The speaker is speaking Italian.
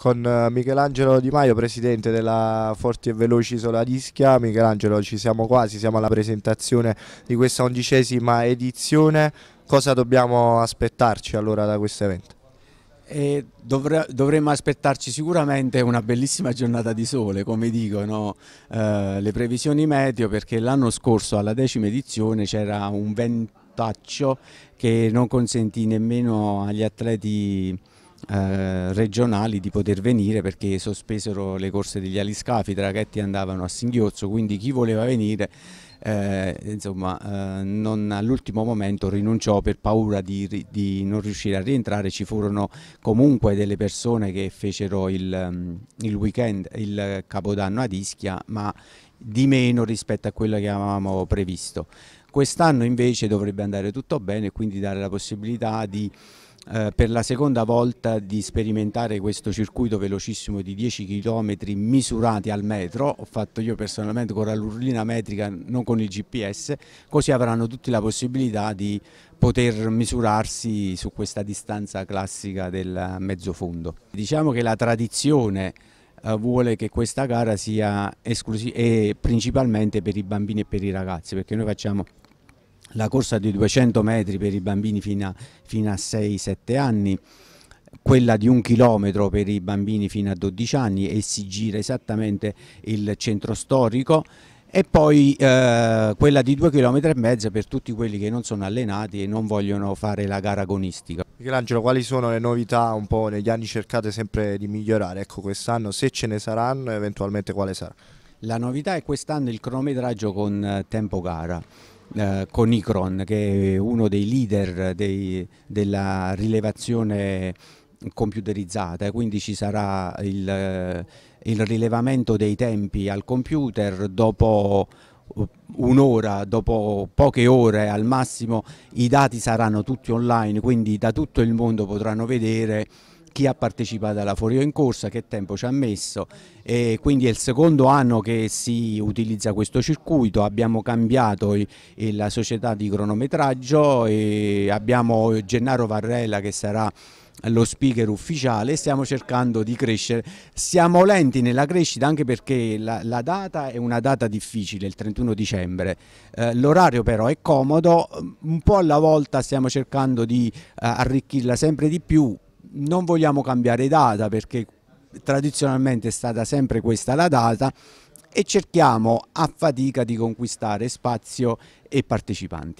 con eh, Michelangelo Di Maio, presidente della Forti e Veloci Isola d'Ischia. Michelangelo, ci siamo quasi, siamo alla presentazione di questa undicesima edizione. Cosa dobbiamo aspettarci allora da questo evento? E eh, dovre, dovremmo aspettarci sicuramente una bellissima giornata di sole, come dicono eh, le previsioni meteo, perché l'anno scorso alla decima edizione c'era un ventaccio che non consentì nemmeno agli atleti eh, regionali di poter venire perché sospesero le corse degli aliscafi, i traghetti andavano a singhiozzo, quindi chi voleva venire eh, insomma, eh, non all'ultimo momento rinunciò per paura di, di, non riuscire a rientrare. Ci furono comunque delle persone che fecero il, mm, il weekend, il capodanno ad Ischia, ma di meno rispetto a quello che avevamo previsto. Quest'anno invece dovrebbe andare tutto bene e quindi dare la possibilità di eh, per la seconda volta di sperimentare questo circuito velocissimo di 10 km misurati al metro, ho fatto io personalmente con lurlina metrica, non con il GPS, così avranno tutti la possibilità di poter misurarsi su questa distanza classica del mezzo fondo. Diciamo che la tradizione eh, vuole che questa gara sia principalmente per i bambini e per i ragazzi perché noi facciamo la corsa di 200 metri per i bambini fino a, fino a 6-7 anni, quella di un chilometro per i bambini fino a 12 anni e si gira esattamente il centro storico e poi eh, quella di 2 km e mezzo per tutti quelli che non sono allenati e non vogliono fare la gara agonistica. Michelangelo, quali sono le novità un po' negli anni cercate sempre di migliorare? Ecco, quest'anno se ce ne saranno, eventualmente quale sarà? La novità è quest'anno il cronometraggio con eh, tempo gara eh, Conicron, che è uno dei leader dei, della rilevazione computerizzata, quindi ci sarà il, il rilevamento dei tempi al computer dopo un'ora, dopo poche ore al massimo i dati saranno tutti online, quindi da tutto il mondo potranno vedere chi ha partecipato alla Forio in corsa, che tempo ci ha messo e quindi è il secondo anno che si utilizza questo circuito, abbiamo cambiato la società di cronometraggio e abbiamo Gennaro Varrella che sarà lo speaker ufficiale stiamo cercando di crescere siamo lenti nella crescita anche perché la, la data è una data difficile il 31 dicembre eh, l'orario però è comodo un po' alla volta stiamo cercando di eh, arricchirla sempre di più non vogliamo cambiare data perché tradizionalmente è stata sempre questa la data e cerchiamo a fatica di conquistare spazio e partecipanti.